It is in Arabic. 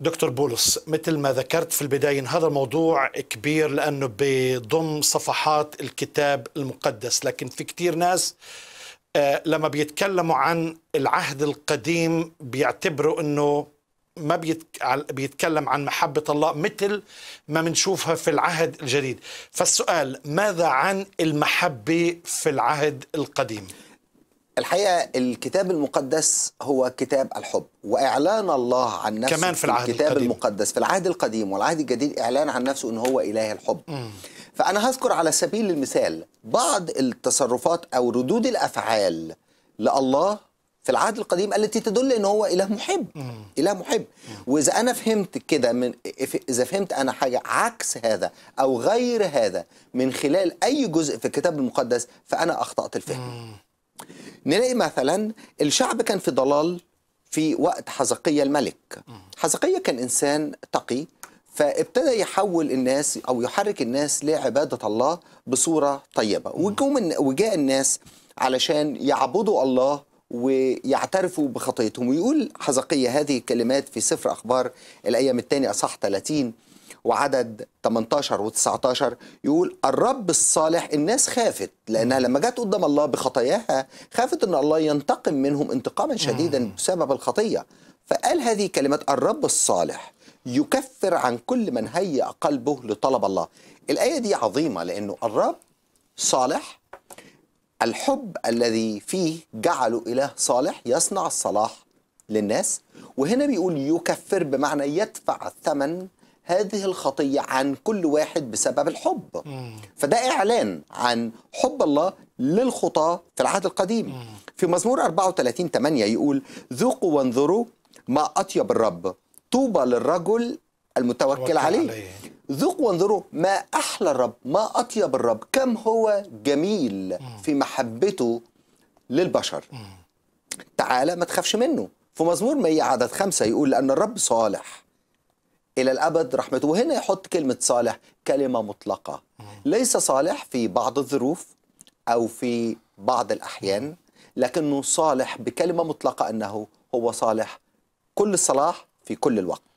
دكتور بولس مثل ما ذكرت في البداية هذا الموضوع كبير لأنه بضم صفحات الكتاب المقدس لكن في كتير ناس آه، لما بيتكلموا عن العهد القديم بيعتبروا أنه ما بيتكلم عن محبة الله مثل ما بنشوفها في العهد الجديد فالسؤال ماذا عن المحبة في العهد القديم؟ الحقيقه الكتاب المقدس هو كتاب الحب واعلان الله عن نفسه كمان في العهد الكتاب القديم. المقدس في العهد القديم والعهد الجديد اعلان عن نفسه ان هو اله الحب م. فانا هذكر على سبيل المثال بعض التصرفات او ردود الافعال لله في العهد القديم التي تدل ان هو اله محب م. اله محب م. واذا انا فهمت كده من اذا فهمت انا حاجه عكس هذا او غير هذا من خلال اي جزء في الكتاب المقدس فانا اخطات الفهم نلاقي مثلا الشعب كان في ضلال في وقت حزقية الملك حزقية كان إنسان تقي فابتدى يحول الناس أو يحرك الناس لعبادة الله بصورة طيبة وجاء الناس علشان يعبدوا الله ويعترفوا بخطيتهم ويقول حزقية هذه الكلمات في سفر أخبار الأيام الثانية أصح 30 وعدد 18 و19 يقول الرب الصالح الناس خافت لانها لما جت قدام الله بخطاياها خافت ان الله ينتقم منهم انتقاما شديدا بسبب الخطيه فقال هذه كلمات الرب الصالح يكفر عن كل من هيأ قلبه لطلب الله الآية دي عظيمة لأنه الرب صالح الحب الذي فيه جعله إله صالح يصنع الصلاح للناس وهنا بيقول يكفر بمعنى يدفع الثمن هذه الخطية عن كل واحد بسبب الحب فده إعلان عن حب الله للخطاة في العهد القديم في مزمور 34 8 يقول ذوقوا وانظروا ما أطيب الرب طوبى للرجل المتوكل عليه, عليه. ذوقوا وانظروا ما أحلى الرب ما أطيب الرب كم هو جميل مم. في محبته للبشر مم. تعالى ما تخافش منه في مزمور 100 عدد خمسة يقول لأن الرب صالح إلى الأبد رحمته وهنا يحط كلمة صالح كلمة مطلقة ليس صالح في بعض الظروف أو في بعض الأحيان لكنه صالح بكلمة مطلقة أنه هو صالح كل الصلاح في كل الوقت